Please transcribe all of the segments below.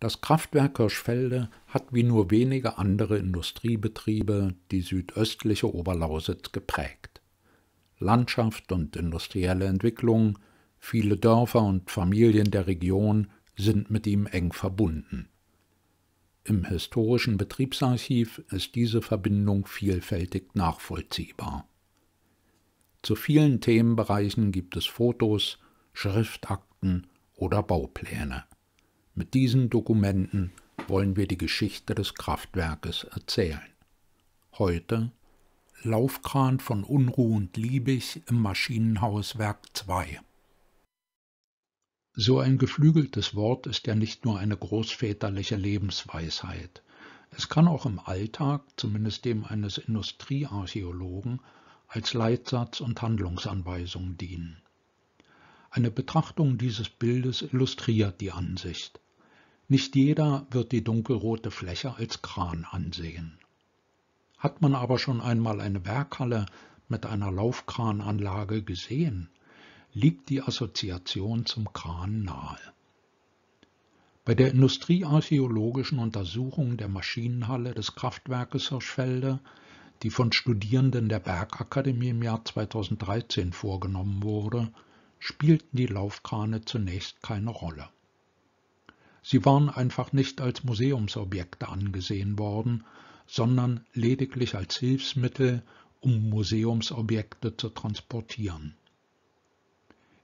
Das Kraftwerk Hirschfelde hat wie nur wenige andere Industriebetriebe die südöstliche Oberlausitz geprägt. Landschaft und industrielle Entwicklung, viele Dörfer und Familien der Region sind mit ihm eng verbunden. Im historischen Betriebsarchiv ist diese Verbindung vielfältig nachvollziehbar. Zu vielen Themenbereichen gibt es Fotos, Schriftakten oder Baupläne. Mit diesen Dokumenten wollen wir die Geschichte des Kraftwerkes erzählen. Heute Laufkran von Unruh und Liebig im Maschinenhauswerk 2. So ein geflügeltes Wort ist ja nicht nur eine großväterliche Lebensweisheit. Es kann auch im Alltag, zumindest dem eines Industriearchäologen, als Leitsatz und Handlungsanweisung dienen. Eine Betrachtung dieses Bildes illustriert die Ansicht. Nicht jeder wird die dunkelrote Fläche als Kran ansehen. Hat man aber schon einmal eine Werkhalle mit einer Laufkrananlage gesehen, liegt die Assoziation zum Kran nahe. Bei der industriearchäologischen Untersuchung der Maschinenhalle des Kraftwerkes Hirschfelde, die von Studierenden der Bergakademie im Jahr 2013 vorgenommen wurde, spielten die Laufkrane zunächst keine Rolle. Sie waren einfach nicht als Museumsobjekte angesehen worden, sondern lediglich als Hilfsmittel, um Museumsobjekte zu transportieren.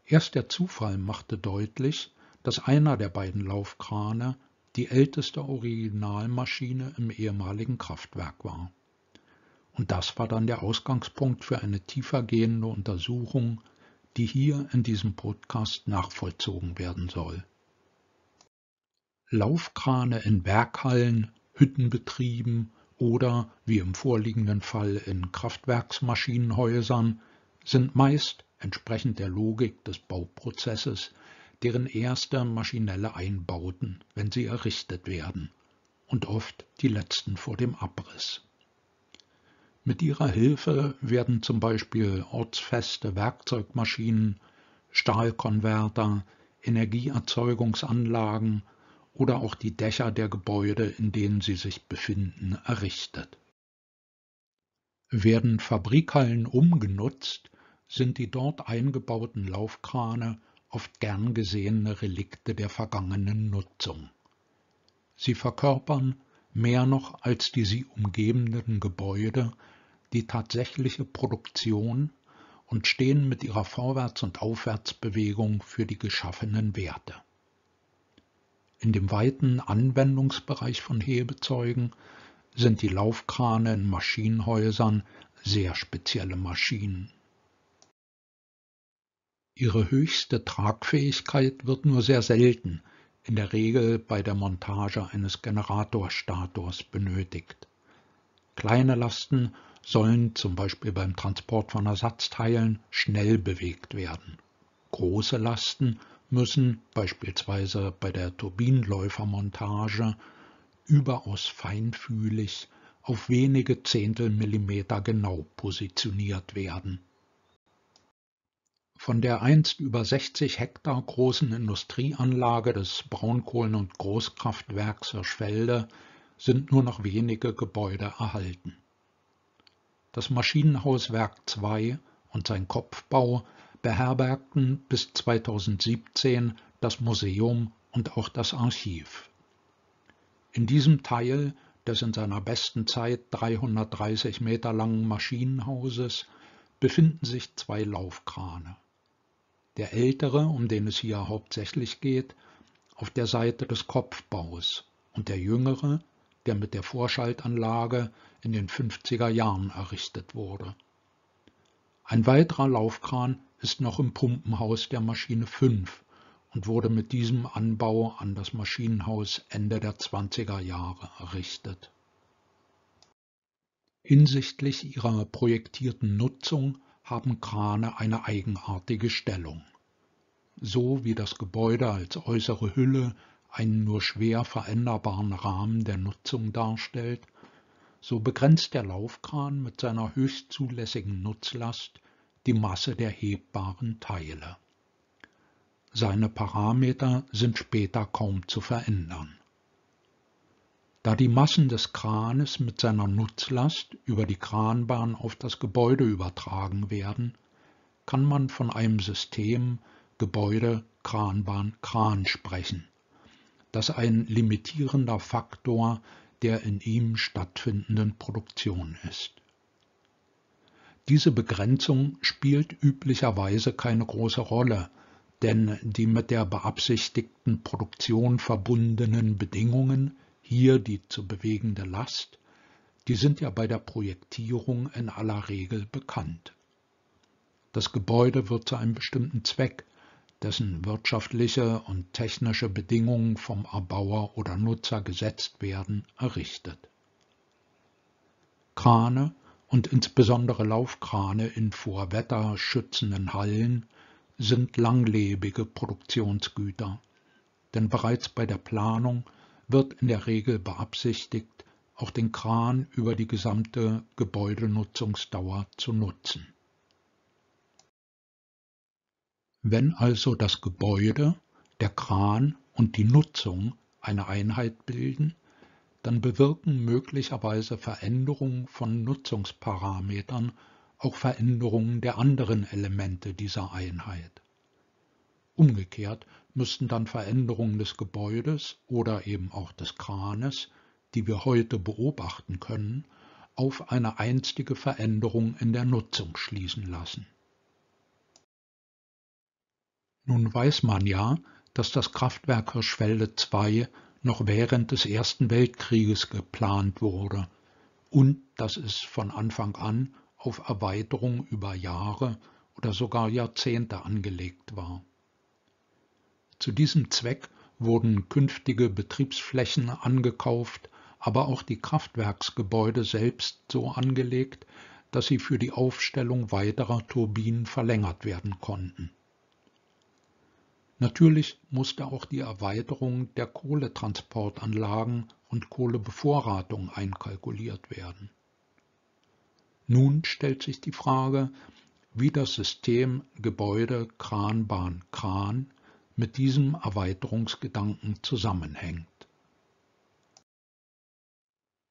Erst der Zufall machte deutlich, dass einer der beiden Laufkrane die älteste Originalmaschine im ehemaligen Kraftwerk war. Und das war dann der Ausgangspunkt für eine tiefergehende Untersuchung, die hier in diesem Podcast nachvollzogen werden soll. Laufkrane in Werkhallen, Hüttenbetrieben oder, wie im vorliegenden Fall in Kraftwerksmaschinenhäusern, sind meist, entsprechend der Logik des Bauprozesses, deren erste maschinelle Einbauten, wenn sie errichtet werden, und oft die letzten vor dem Abriss. Mit ihrer Hilfe werden zum Beispiel ortsfeste Werkzeugmaschinen, Stahlkonverter, Energieerzeugungsanlagen, oder auch die Dächer der Gebäude, in denen sie sich befinden, errichtet. Werden Fabrikhallen umgenutzt, sind die dort eingebauten Laufkrane oft gern gesehene Relikte der vergangenen Nutzung. Sie verkörpern mehr noch als die sie umgebenden Gebäude die tatsächliche Produktion und stehen mit ihrer Vorwärts- und Aufwärtsbewegung für die geschaffenen Werte. In dem weiten Anwendungsbereich von Hebezeugen sind die Laufkrane in Maschinenhäusern sehr spezielle Maschinen. Ihre höchste Tragfähigkeit wird nur sehr selten, in der Regel bei der Montage eines Generatorstators benötigt. Kleine Lasten sollen zum Beispiel beim Transport von Ersatzteilen schnell bewegt werden. Große Lasten müssen beispielsweise bei der Turbinenläufermontage überaus feinfühlig auf wenige Zehntel Millimeter genau positioniert werden. Von der einst über 60 Hektar großen Industrieanlage des Braunkohlen- und Großkraftwerks Hirschfelde sind nur noch wenige Gebäude erhalten. Das Maschinenhauswerk II und sein Kopfbau beherbergten bis 2017 das Museum und auch das Archiv. In diesem Teil des in seiner besten Zeit 330 Meter langen Maschinenhauses befinden sich zwei Laufkrane. Der ältere, um den es hier hauptsächlich geht, auf der Seite des Kopfbaus und der jüngere, der mit der Vorschaltanlage in den 50er Jahren errichtet wurde. Ein weiterer Laufkran ist noch im Pumpenhaus der Maschine 5 und wurde mit diesem Anbau an das Maschinenhaus Ende der 20er Jahre errichtet. Hinsichtlich ihrer projektierten Nutzung haben Krane eine eigenartige Stellung. So wie das Gebäude als äußere Hülle einen nur schwer veränderbaren Rahmen der Nutzung darstellt, so begrenzt der Laufkran mit seiner höchst zulässigen Nutzlast die Masse der hebbaren Teile. Seine Parameter sind später kaum zu verändern. Da die Massen des Kranes mit seiner Nutzlast über die Kranbahn auf das Gebäude übertragen werden, kann man von einem System Gebäude, Kranbahn, Kran sprechen, das ein limitierender Faktor der in ihm stattfindenden Produktion ist. Diese Begrenzung spielt üblicherweise keine große Rolle, denn die mit der beabsichtigten Produktion verbundenen Bedingungen, hier die zu bewegende Last, die sind ja bei der Projektierung in aller Regel bekannt. Das Gebäude wird zu einem bestimmten Zweck dessen wirtschaftliche und technische Bedingungen vom Erbauer oder Nutzer gesetzt werden, errichtet. Krane und insbesondere Laufkrane in vorwetterschützenden Hallen sind langlebige Produktionsgüter, denn bereits bei der Planung wird in der Regel beabsichtigt, auch den Kran über die gesamte Gebäudenutzungsdauer zu nutzen Wenn also das Gebäude, der Kran und die Nutzung eine Einheit bilden, dann bewirken möglicherweise Veränderungen von Nutzungsparametern auch Veränderungen der anderen Elemente dieser Einheit. Umgekehrt müssten dann Veränderungen des Gebäudes oder eben auch des Kranes, die wir heute beobachten können, auf eine einstige Veränderung in der Nutzung schließen lassen. Nun weiß man ja, dass das Kraftwerk Hirschfelde II noch während des Ersten Weltkrieges geplant wurde und dass es von Anfang an auf Erweiterung über Jahre oder sogar Jahrzehnte angelegt war. Zu diesem Zweck wurden künftige Betriebsflächen angekauft, aber auch die Kraftwerksgebäude selbst so angelegt, dass sie für die Aufstellung weiterer Turbinen verlängert werden konnten Natürlich musste auch die Erweiterung der Kohletransportanlagen und Kohlebevorratung einkalkuliert werden. Nun stellt sich die Frage, wie das System Gebäude Kranbahn Kran mit diesem Erweiterungsgedanken zusammenhängt.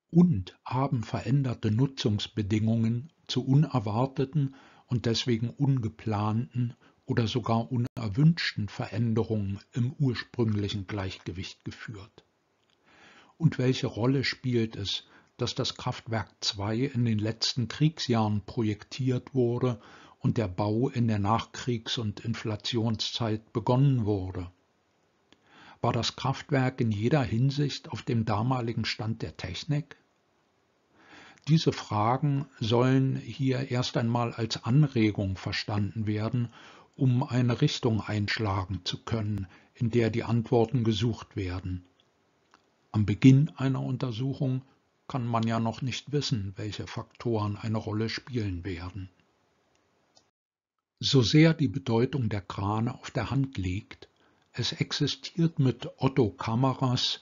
Und haben veränderte Nutzungsbedingungen zu unerwarteten und deswegen ungeplanten oder sogar unerwünschten Veränderungen im ursprünglichen Gleichgewicht geführt? Und welche Rolle spielt es, dass das Kraftwerk II in den letzten Kriegsjahren projektiert wurde und der Bau in der Nachkriegs- und Inflationszeit begonnen wurde? War das Kraftwerk in jeder Hinsicht auf dem damaligen Stand der Technik? Diese Fragen sollen hier erst einmal als Anregung verstanden werden, um eine Richtung einschlagen zu können, in der die Antworten gesucht werden. Am Beginn einer Untersuchung kann man ja noch nicht wissen, welche Faktoren eine Rolle spielen werden. So sehr die Bedeutung der Krane auf der Hand liegt, es existiert mit Otto Kameras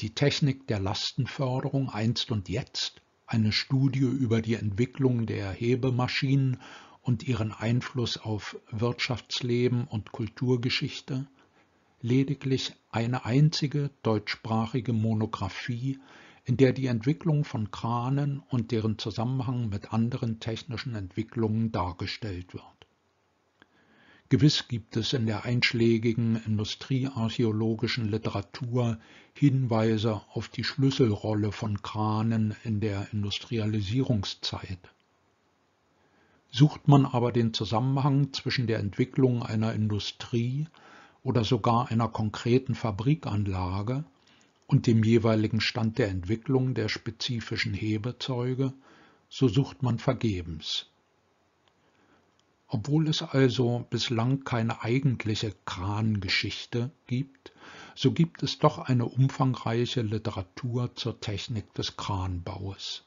die Technik der Lastenförderung einst und jetzt, eine Studie über die Entwicklung der Hebemaschinen und ihren Einfluss auf Wirtschaftsleben und Kulturgeschichte lediglich eine einzige deutschsprachige Monographie, in der die Entwicklung von Kranen und deren Zusammenhang mit anderen technischen Entwicklungen dargestellt wird. Gewiss gibt es in der einschlägigen industriearchäologischen Literatur Hinweise auf die Schlüsselrolle von Kranen in der Industrialisierungszeit. Sucht man aber den Zusammenhang zwischen der Entwicklung einer Industrie oder sogar einer konkreten Fabrikanlage und dem jeweiligen Stand der Entwicklung der spezifischen Hebezeuge, so sucht man vergebens. Obwohl es also bislang keine eigentliche Krangeschichte gibt, so gibt es doch eine umfangreiche Literatur zur Technik des Kranbaues.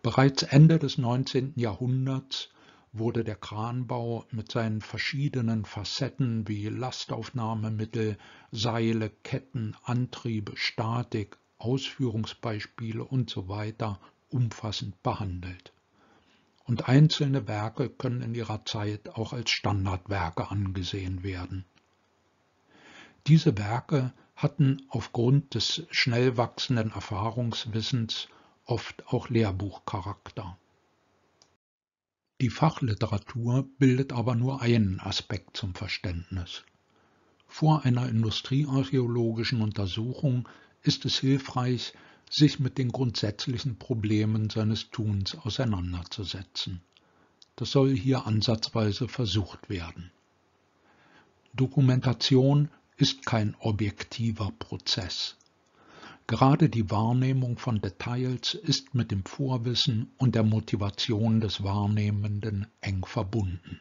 Bereits Ende des 19. Jahrhunderts wurde der Kranbau mit seinen verschiedenen Facetten wie Lastaufnahmemittel, Seile, Ketten, Antriebe, Statik, Ausführungsbeispiele usw. So umfassend behandelt. Und einzelne Werke können in ihrer Zeit auch als Standardwerke angesehen werden. Diese Werke hatten aufgrund des schnell wachsenden Erfahrungswissens oft auch Lehrbuchcharakter. Die Fachliteratur bildet aber nur einen Aspekt zum Verständnis. Vor einer industriearchäologischen Untersuchung ist es hilfreich, sich mit den grundsätzlichen Problemen seines Tuns auseinanderzusetzen. Das soll hier ansatzweise versucht werden. Dokumentation ist kein objektiver Prozess. Gerade die Wahrnehmung von Details ist mit dem Vorwissen und der Motivation des Wahrnehmenden eng verbunden.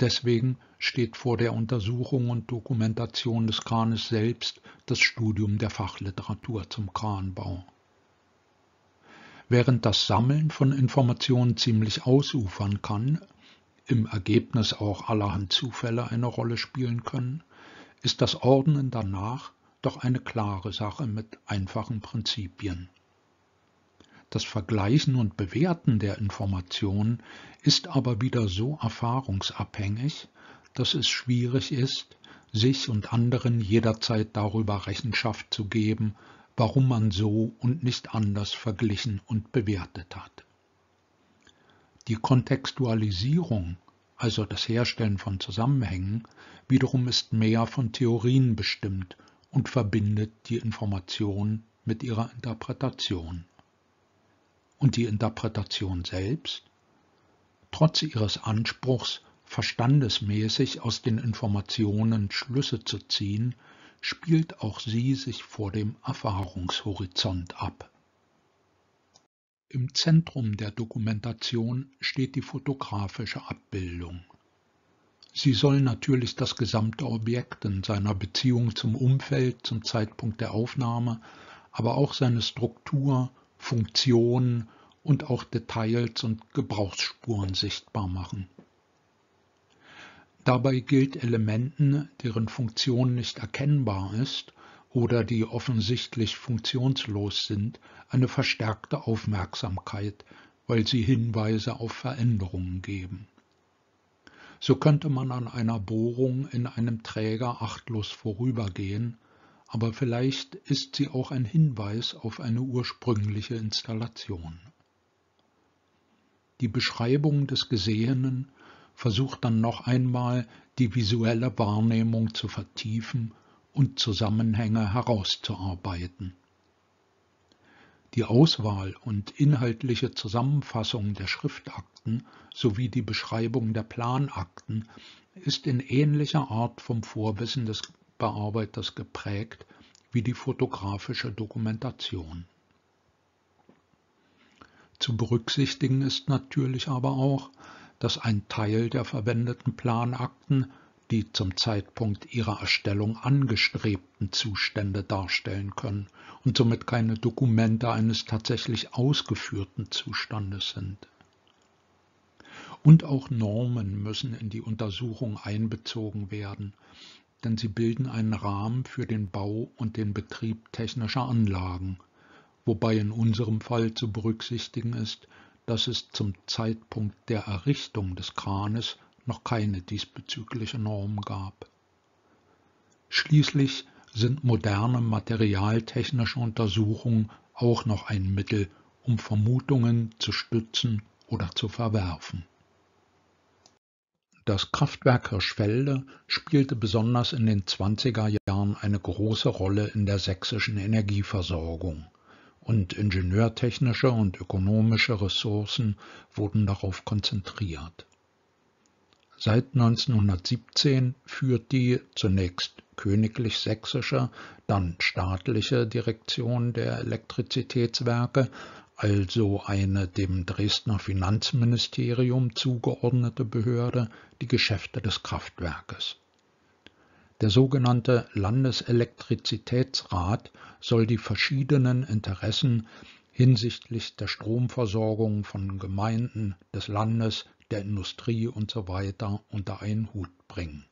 Deswegen steht vor der Untersuchung und Dokumentation des Kranes selbst das Studium der Fachliteratur zum Kranbau. Während das Sammeln von Informationen ziemlich ausufern kann, im Ergebnis auch allerhand Zufälle eine Rolle spielen können, ist das Ordnen danach doch eine klare Sache mit einfachen Prinzipien. Das Vergleichen und Bewerten der Informationen ist aber wieder so erfahrungsabhängig, dass es schwierig ist, sich und anderen jederzeit darüber Rechenschaft zu geben, warum man so und nicht anders verglichen und bewertet hat. Die Kontextualisierung, also das Herstellen von Zusammenhängen, wiederum ist mehr von Theorien bestimmt und verbindet die Information mit ihrer Interpretation. Und die Interpretation selbst? Trotz ihres Anspruchs, verstandesmäßig aus den Informationen Schlüsse zu ziehen, spielt auch sie sich vor dem Erfahrungshorizont ab. Im Zentrum der Dokumentation steht die fotografische Abbildung. Sie soll natürlich das gesamte Objekt in seiner Beziehung zum Umfeld, zum Zeitpunkt der Aufnahme, aber auch seine Struktur, Funktion und auch Details und Gebrauchsspuren sichtbar machen. Dabei gilt Elementen, deren Funktion nicht erkennbar ist oder die offensichtlich funktionslos sind, eine verstärkte Aufmerksamkeit, weil sie Hinweise auf Veränderungen geben. So könnte man an einer Bohrung in einem Träger achtlos vorübergehen, aber vielleicht ist sie auch ein Hinweis auf eine ursprüngliche Installation. Die Beschreibung des Gesehenen versucht dann noch einmal, die visuelle Wahrnehmung zu vertiefen und Zusammenhänge herauszuarbeiten. Die Auswahl und inhaltliche Zusammenfassung der Schriftakten sowie die Beschreibung der Planakten ist in ähnlicher Art vom Vorwissen des Bearbeiters geprägt wie die fotografische Dokumentation. Zu berücksichtigen ist natürlich aber auch, dass ein Teil der verwendeten Planakten die zum Zeitpunkt ihrer Erstellung angestrebten Zustände darstellen können und somit keine Dokumente eines tatsächlich ausgeführten Zustandes sind. Und auch Normen müssen in die Untersuchung einbezogen werden, denn sie bilden einen Rahmen für den Bau und den Betrieb technischer Anlagen, wobei in unserem Fall zu berücksichtigen ist, dass es zum Zeitpunkt der Errichtung des Kranes noch keine diesbezügliche Norm gab. Schließlich sind moderne materialtechnische Untersuchungen auch noch ein Mittel, um Vermutungen zu stützen oder zu verwerfen. Das Kraftwerk Hirschfelde spielte besonders in den 20er Jahren eine große Rolle in der sächsischen Energieversorgung und ingenieurtechnische und ökonomische Ressourcen wurden darauf konzentriert. Seit 1917 führt die zunächst königlich-sächsische, dann staatliche Direktion der Elektrizitätswerke, also eine dem Dresdner Finanzministerium zugeordnete Behörde, die Geschäfte des Kraftwerkes. Der sogenannte Landeselektrizitätsrat soll die verschiedenen Interessen hinsichtlich der Stromversorgung von Gemeinden, des Landes, der Industrie usw. unter einen Hut bringen.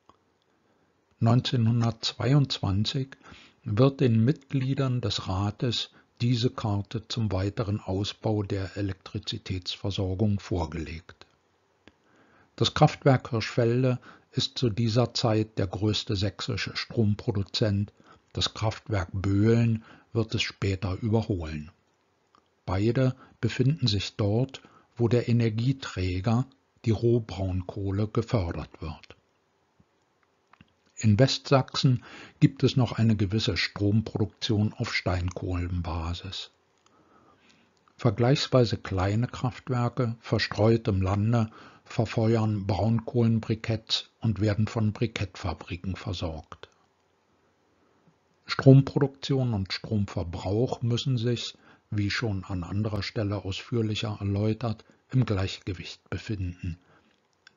1922 wird den Mitgliedern des Rates diese Karte zum weiteren Ausbau der Elektrizitätsversorgung vorgelegt. Das Kraftwerk Hirschfelde ist zu dieser Zeit der größte sächsische Stromproduzent, das Kraftwerk Böhlen wird es später überholen. Beide befinden sich dort, wo der Energieträger die Rohbraunkohle gefördert wird. In Westsachsen gibt es noch eine gewisse Stromproduktion auf Steinkohlenbasis. Vergleichsweise kleine Kraftwerke, verstreut im Lande, verfeuern Braunkohlenbriketts und werden von Brikettfabriken versorgt. Stromproduktion und Stromverbrauch müssen sich, wie schon an anderer Stelle ausführlicher erläutert, im Gleichgewicht befinden.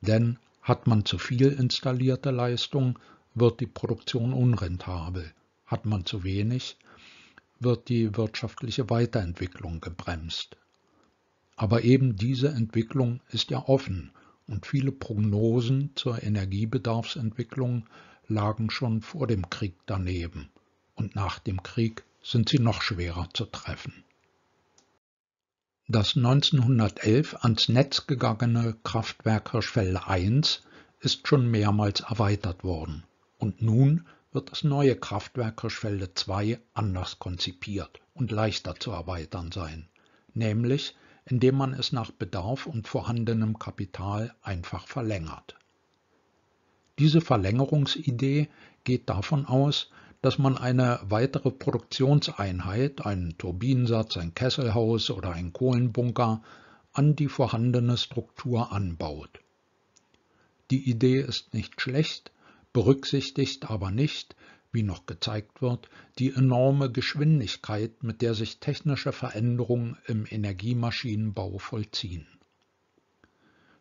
Denn hat man zu viel installierte Leistung, wird die Produktion unrentabel. Hat man zu wenig, wird die wirtschaftliche Weiterentwicklung gebremst. Aber eben diese Entwicklung ist ja offen und viele Prognosen zur Energiebedarfsentwicklung lagen schon vor dem Krieg daneben und nach dem Krieg sind sie noch schwerer zu treffen. Das 1911 ans Netz gegangene Kraftwerk Hirschfelde I ist schon mehrmals erweitert worden, und nun wird das neue Kraftwerk Hirschfelde II anders konzipiert und leichter zu erweitern sein, nämlich indem man es nach Bedarf und vorhandenem Kapital einfach verlängert. Diese Verlängerungsidee geht davon aus dass man eine weitere Produktionseinheit, einen Turbinensatz, ein Kesselhaus oder ein Kohlenbunker, an die vorhandene Struktur anbaut. Die Idee ist nicht schlecht, berücksichtigt aber nicht, wie noch gezeigt wird, die enorme Geschwindigkeit, mit der sich technische Veränderungen im Energiemaschinenbau vollziehen.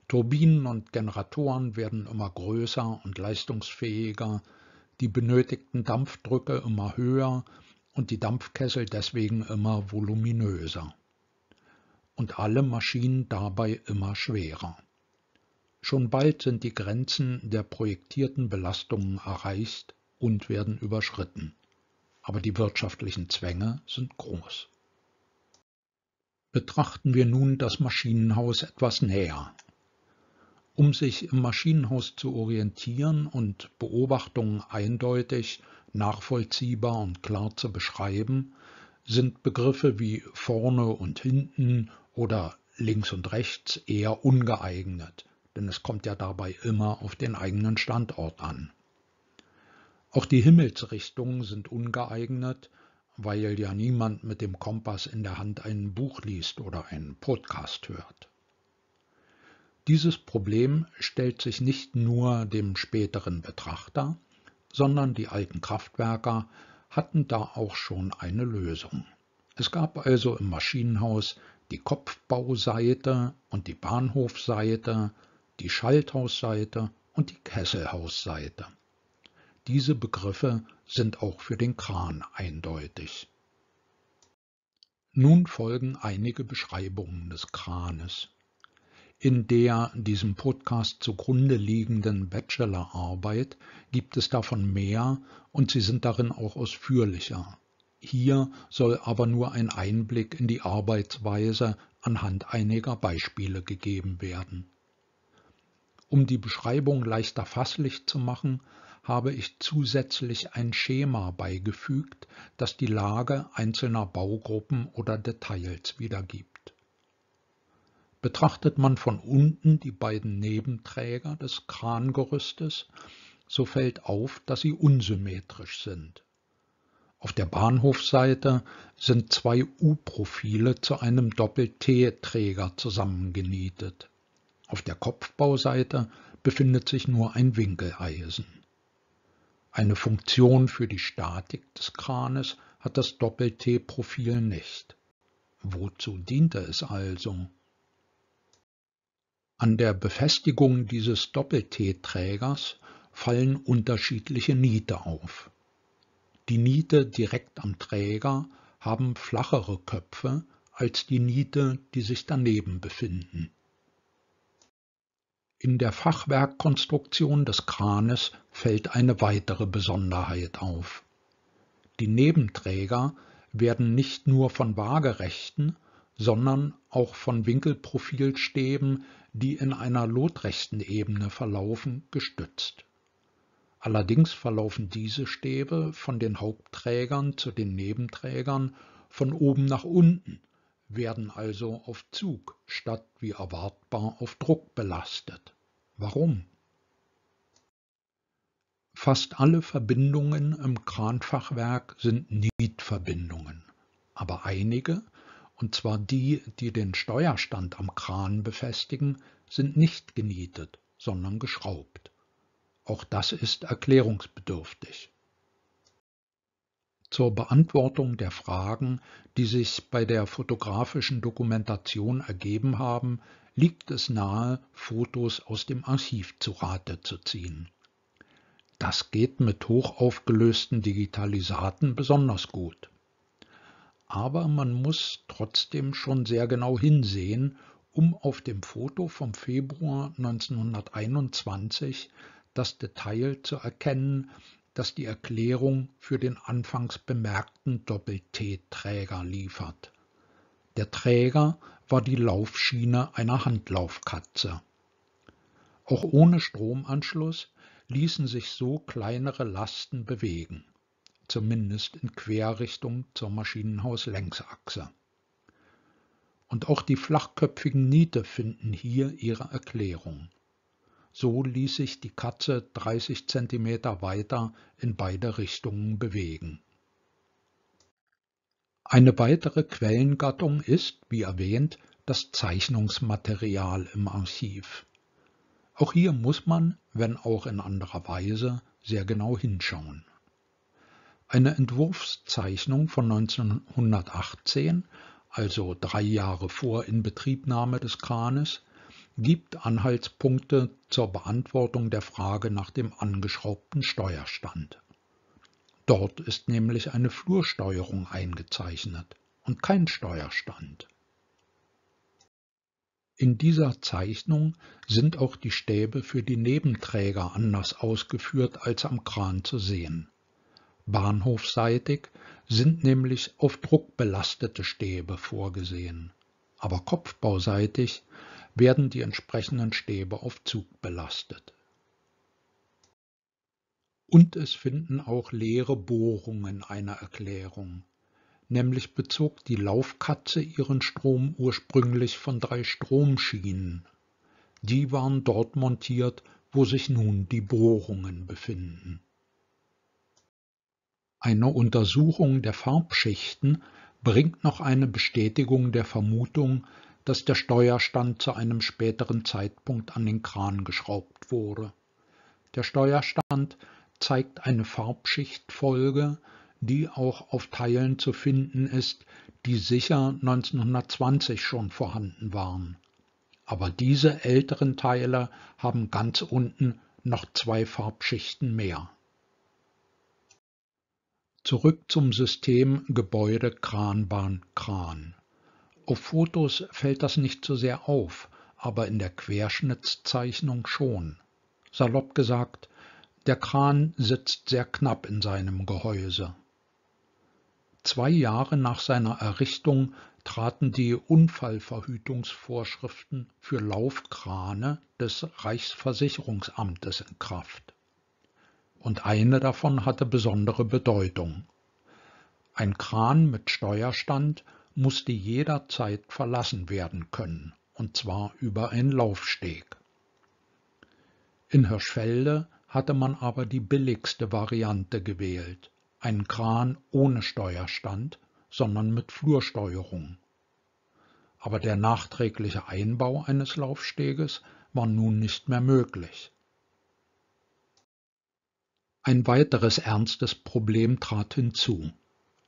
Turbinen und Generatoren werden immer größer und leistungsfähiger, die benötigten Dampfdrücke immer höher und die Dampfkessel deswegen immer voluminöser. Und alle Maschinen dabei immer schwerer. Schon bald sind die Grenzen der projektierten Belastungen erreicht und werden überschritten. Aber die wirtschaftlichen Zwänge sind groß. Betrachten wir nun das Maschinenhaus etwas näher. Um sich im Maschinenhaus zu orientieren und Beobachtungen eindeutig, nachvollziehbar und klar zu beschreiben, sind Begriffe wie vorne und hinten oder links und rechts eher ungeeignet, denn es kommt ja dabei immer auf den eigenen Standort an. Auch die Himmelsrichtungen sind ungeeignet, weil ja niemand mit dem Kompass in der Hand ein Buch liest oder einen Podcast hört. Dieses Problem stellt sich nicht nur dem späteren Betrachter, sondern die alten Kraftwerker hatten da auch schon eine Lösung. Es gab also im Maschinenhaus die Kopfbauseite und die Bahnhofseite, die Schalthausseite und die Kesselhausseite. Diese Begriffe sind auch für den Kran eindeutig. Nun folgen einige Beschreibungen des Kranes. In der diesem Podcast zugrunde liegenden Bachelorarbeit gibt es davon mehr und sie sind darin auch ausführlicher. Hier soll aber nur ein Einblick in die Arbeitsweise anhand einiger Beispiele gegeben werden. Um die Beschreibung leichter fasslich zu machen, habe ich zusätzlich ein Schema beigefügt, das die Lage einzelner Baugruppen oder Details wiedergibt. Betrachtet man von unten die beiden Nebenträger des Krangerüstes, so fällt auf, dass sie unsymmetrisch sind. Auf der Bahnhofseite sind zwei U-Profile zu einem Doppel-T-Träger zusammengenietet. Auf der Kopfbauseite befindet sich nur ein Winkeleisen. Eine Funktion für die Statik des Kranes hat das Doppel-T-Profil nicht. Wozu diente es also? An der Befestigung dieses Doppel-T-Trägers fallen unterschiedliche Niete auf. Die Niete direkt am Träger haben flachere Köpfe als die Niete, die sich daneben befinden. In der Fachwerkkonstruktion des Kranes fällt eine weitere Besonderheit auf. Die Nebenträger werden nicht nur von waagerechten, sondern auch von Winkelprofilstäben, die in einer lotrechten Ebene verlaufen, gestützt. Allerdings verlaufen diese Stäbe von den Hauptträgern zu den Nebenträgern von oben nach unten, werden also auf Zug statt wie erwartbar auf Druck belastet. Warum? Fast alle Verbindungen im Kranfachwerk sind Nietverbindungen, aber einige, und zwar die, die den Steuerstand am Kran befestigen, sind nicht genietet, sondern geschraubt. Auch das ist erklärungsbedürftig. Zur Beantwortung der Fragen, die sich bei der fotografischen Dokumentation ergeben haben, liegt es nahe, Fotos aus dem Archiv zu Rate zu ziehen. Das geht mit hochaufgelösten Digitalisaten besonders gut aber man muss trotzdem schon sehr genau hinsehen, um auf dem Foto vom Februar 1921 das Detail zu erkennen, das die Erklärung für den anfangs bemerkten Doppel-T-Träger liefert. Der Träger war die Laufschiene einer Handlaufkatze. Auch ohne Stromanschluss ließen sich so kleinere Lasten bewegen zumindest in Querrichtung zur Maschinenhauslängsachse. Und auch die flachköpfigen Niete finden hier ihre Erklärung. So ließ sich die Katze 30 cm weiter in beide Richtungen bewegen. Eine weitere Quellengattung ist, wie erwähnt, das Zeichnungsmaterial im Archiv. Auch hier muss man, wenn auch in anderer Weise, sehr genau hinschauen. Eine Entwurfszeichnung von 1918, also drei Jahre vor Inbetriebnahme des Kranes, gibt Anhaltspunkte zur Beantwortung der Frage nach dem angeschraubten Steuerstand. Dort ist nämlich eine Flursteuerung eingezeichnet und kein Steuerstand. In dieser Zeichnung sind auch die Stäbe für die Nebenträger anders ausgeführt als am Kran zu sehen. Bahnhofseitig sind nämlich auf Druck belastete Stäbe vorgesehen, aber kopfbauseitig werden die entsprechenden Stäbe auf Zug belastet. Und es finden auch leere Bohrungen eine Erklärung, nämlich bezog die Laufkatze ihren Strom ursprünglich von drei Stromschienen. Die waren dort montiert, wo sich nun die Bohrungen befinden. Eine Untersuchung der Farbschichten bringt noch eine Bestätigung der Vermutung, dass der Steuerstand zu einem späteren Zeitpunkt an den Kran geschraubt wurde. Der Steuerstand zeigt eine Farbschichtfolge, die auch auf Teilen zu finden ist, die sicher 1920 schon vorhanden waren. Aber diese älteren Teile haben ganz unten noch zwei Farbschichten mehr. Zurück zum System Gebäude-Kranbahn-Kran. Auf Fotos fällt das nicht so sehr auf, aber in der Querschnittszeichnung schon. Salopp gesagt, der Kran sitzt sehr knapp in seinem Gehäuse. Zwei Jahre nach seiner Errichtung traten die Unfallverhütungsvorschriften für Laufkrane des Reichsversicherungsamtes in Kraft und eine davon hatte besondere Bedeutung. Ein Kran mit Steuerstand musste jederzeit verlassen werden können, und zwar über einen Laufsteg. In Hirschfelde hatte man aber die billigste Variante gewählt, einen Kran ohne Steuerstand, sondern mit Flursteuerung. Aber der nachträgliche Einbau eines Laufsteges war nun nicht mehr möglich, ein weiteres ernstes Problem trat hinzu.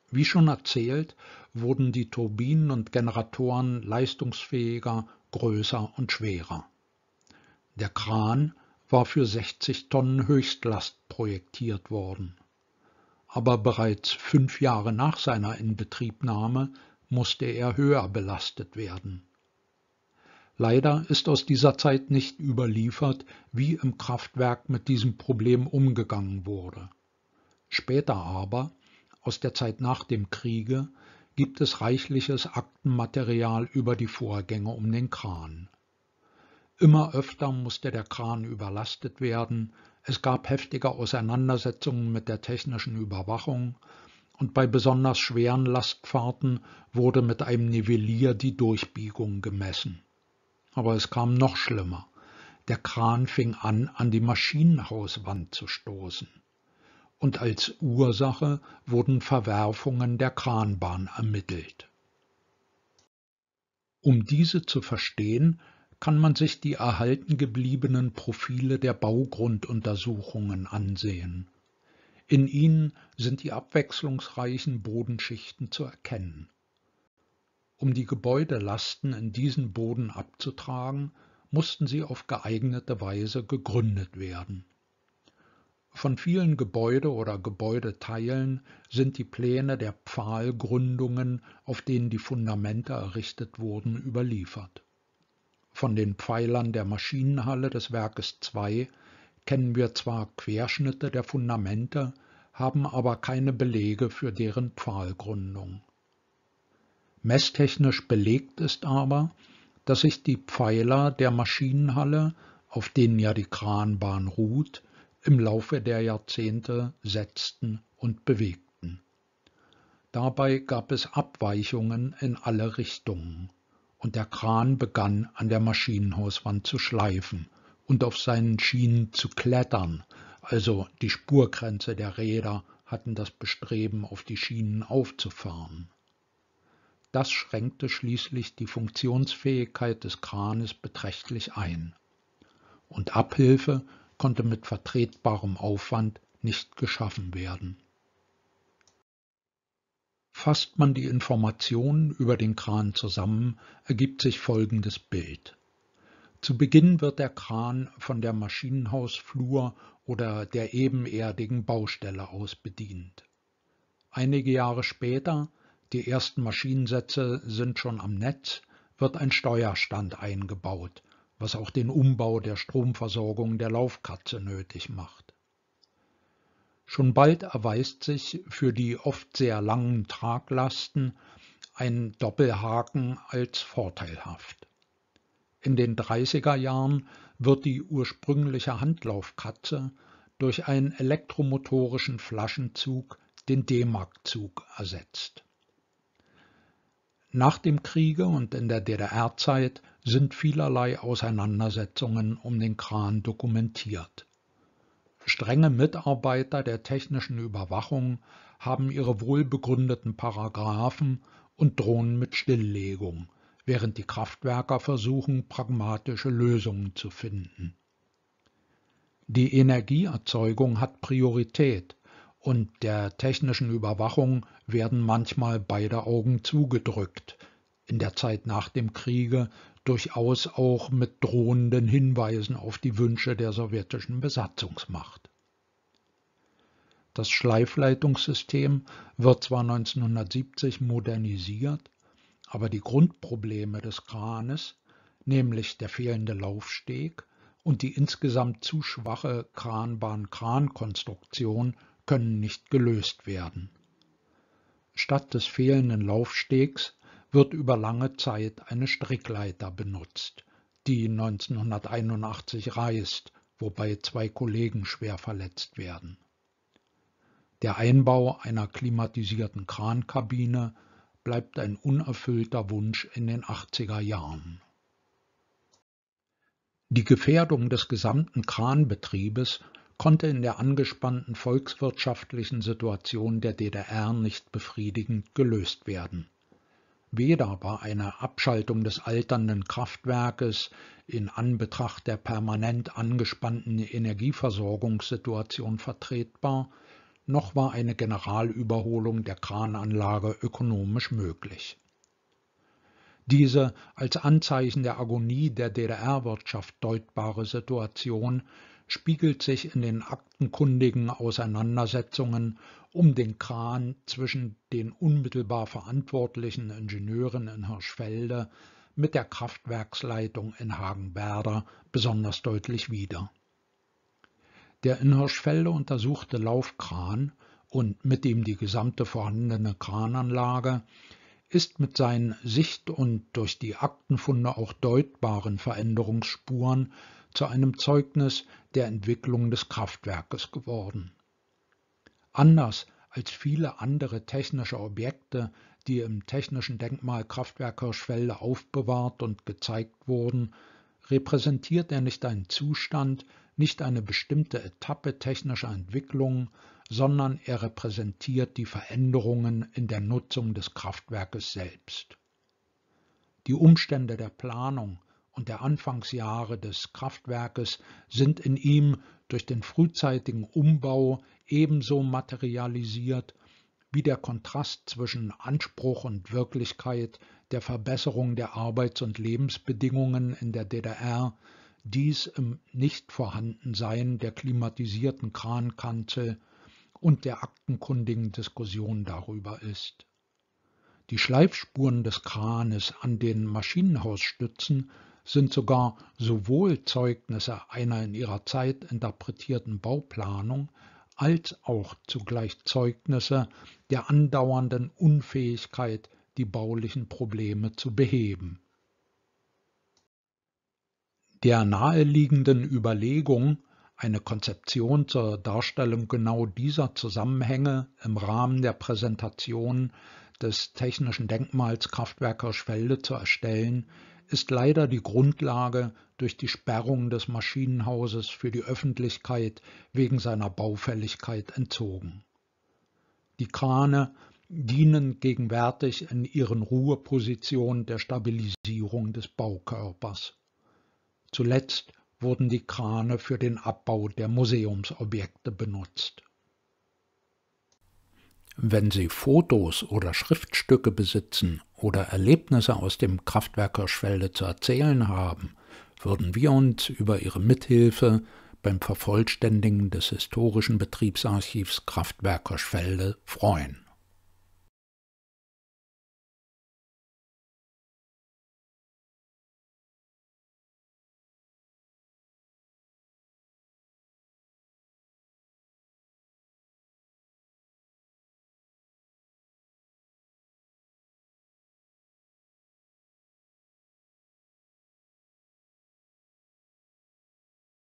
Wie schon erzählt, wurden die Turbinen und Generatoren leistungsfähiger, größer und schwerer. Der Kran war für 60 Tonnen Höchstlast projektiert worden. Aber bereits fünf Jahre nach seiner Inbetriebnahme musste er höher belastet werden. Leider ist aus dieser Zeit nicht überliefert, wie im Kraftwerk mit diesem Problem umgegangen wurde. Später aber, aus der Zeit nach dem Kriege, gibt es reichliches Aktenmaterial über die Vorgänge um den Kran. Immer öfter musste der Kran überlastet werden, es gab heftige Auseinandersetzungen mit der technischen Überwachung und bei besonders schweren Lastfahrten wurde mit einem Nivellier die Durchbiegung gemessen aber es kam noch schlimmer. Der Kran fing an, an die Maschinenhauswand zu stoßen. Und als Ursache wurden Verwerfungen der Kranbahn ermittelt. Um diese zu verstehen, kann man sich die erhalten gebliebenen Profile der Baugrunduntersuchungen ansehen. In ihnen sind die abwechslungsreichen Bodenschichten zu erkennen. Um die Gebäudelasten in diesen Boden abzutragen, mussten sie auf geeignete Weise gegründet werden. Von vielen Gebäude oder Gebäudeteilen sind die Pläne der Pfahlgründungen, auf denen die Fundamente errichtet wurden, überliefert. Von den Pfeilern der Maschinenhalle des Werkes II kennen wir zwar Querschnitte der Fundamente, haben aber keine Belege für deren Pfahlgründung. Messtechnisch belegt ist aber, dass sich die Pfeiler der Maschinenhalle, auf denen ja die Kranbahn ruht, im Laufe der Jahrzehnte setzten und bewegten. Dabei gab es Abweichungen in alle Richtungen, und der Kran begann an der Maschinenhauswand zu schleifen und auf seinen Schienen zu klettern, also die Spurgrenze der Räder hatten das Bestreben, auf die Schienen aufzufahren. Das schränkte schließlich die Funktionsfähigkeit des Kranes beträchtlich ein. Und Abhilfe konnte mit vertretbarem Aufwand nicht geschaffen werden. Fasst man die Informationen über den Kran zusammen, ergibt sich folgendes Bild. Zu Beginn wird der Kran von der Maschinenhausflur oder der ebenerdigen Baustelle aus bedient. Einige Jahre später die ersten Maschinensätze sind schon am Netz, wird ein Steuerstand eingebaut, was auch den Umbau der Stromversorgung der Laufkatze nötig macht. Schon bald erweist sich für die oft sehr langen Traglasten ein Doppelhaken als vorteilhaft. In den 30er Jahren wird die ursprüngliche Handlaufkatze durch einen elektromotorischen Flaschenzug, den D-Mark-Zug, ersetzt. Nach dem Kriege und in der DDR-Zeit sind vielerlei Auseinandersetzungen um den Kran dokumentiert. Strenge Mitarbeiter der technischen Überwachung haben ihre wohlbegründeten Paragraphen und drohen mit Stilllegung, während die Kraftwerker versuchen, pragmatische Lösungen zu finden. Die Energieerzeugung hat Priorität und der technischen Überwachung werden manchmal beide Augen zugedrückt, in der Zeit nach dem Kriege durchaus auch mit drohenden Hinweisen auf die Wünsche der sowjetischen Besatzungsmacht. Das Schleifleitungssystem wird zwar 1970 modernisiert, aber die Grundprobleme des Kranes, nämlich der fehlende Laufsteg und die insgesamt zu schwache Kranbahn-Kran-Konstruktion können nicht gelöst werden. Statt des fehlenden Laufstegs wird über lange Zeit eine Strickleiter benutzt, die 1981 reißt, wobei zwei Kollegen schwer verletzt werden. Der Einbau einer klimatisierten Krankabine bleibt ein unerfüllter Wunsch in den 80er Jahren. Die Gefährdung des gesamten Kranbetriebes konnte in der angespannten volkswirtschaftlichen Situation der DDR nicht befriedigend gelöst werden. Weder war eine Abschaltung des alternden Kraftwerkes in Anbetracht der permanent angespannten Energieversorgungssituation vertretbar, noch war eine Generalüberholung der Krananlage ökonomisch möglich. Diese als Anzeichen der Agonie der DDR-Wirtschaft deutbare Situation spiegelt sich in den aktenkundigen Auseinandersetzungen um den Kran zwischen den unmittelbar verantwortlichen Ingenieuren in Hirschfelde mit der Kraftwerksleitung in Hagenwerder besonders deutlich wider. Der in Hirschfelde untersuchte Laufkran und mit ihm die gesamte vorhandene Krananlage ist mit seinen Sicht- und durch die Aktenfunde auch deutbaren Veränderungsspuren zu einem Zeugnis der Entwicklung des Kraftwerkes geworden. Anders als viele andere technische Objekte, die im Technischen Denkmal Kraftwerk Hirschfelde aufbewahrt und gezeigt wurden, repräsentiert er nicht einen Zustand, nicht eine bestimmte Etappe technischer Entwicklung, sondern er repräsentiert die Veränderungen in der Nutzung des Kraftwerkes selbst. Die Umstände der Planung, und der Anfangsjahre des Kraftwerkes sind in ihm durch den frühzeitigen Umbau ebenso materialisiert wie der Kontrast zwischen Anspruch und Wirklichkeit der Verbesserung der Arbeits- und Lebensbedingungen in der DDR, dies im Nichtvorhandensein der klimatisierten Krankante und der aktenkundigen Diskussion darüber ist. Die Schleifspuren des Kranes an den Maschinenhausstützen sind sogar sowohl Zeugnisse einer in ihrer Zeit interpretierten Bauplanung als auch zugleich Zeugnisse der andauernden Unfähigkeit, die baulichen Probleme zu beheben. Der naheliegenden Überlegung, eine Konzeption zur Darstellung genau dieser Zusammenhänge im Rahmen der Präsentation des technischen Denkmals Kraftwerk Hirschfelde zu erstellen, ist leider die Grundlage durch die Sperrung des Maschinenhauses für die Öffentlichkeit wegen seiner Baufälligkeit entzogen. Die Krane dienen gegenwärtig in ihren Ruhepositionen der Stabilisierung des Baukörpers. Zuletzt wurden die Krane für den Abbau der Museumsobjekte benutzt. Wenn Sie Fotos oder Schriftstücke besitzen oder Erlebnisse aus dem Kraftwerk Hirschfelde zu erzählen haben, würden wir uns über Ihre Mithilfe beim Vervollständigen des historischen Betriebsarchivs Kraftwerk Hirschfelde freuen.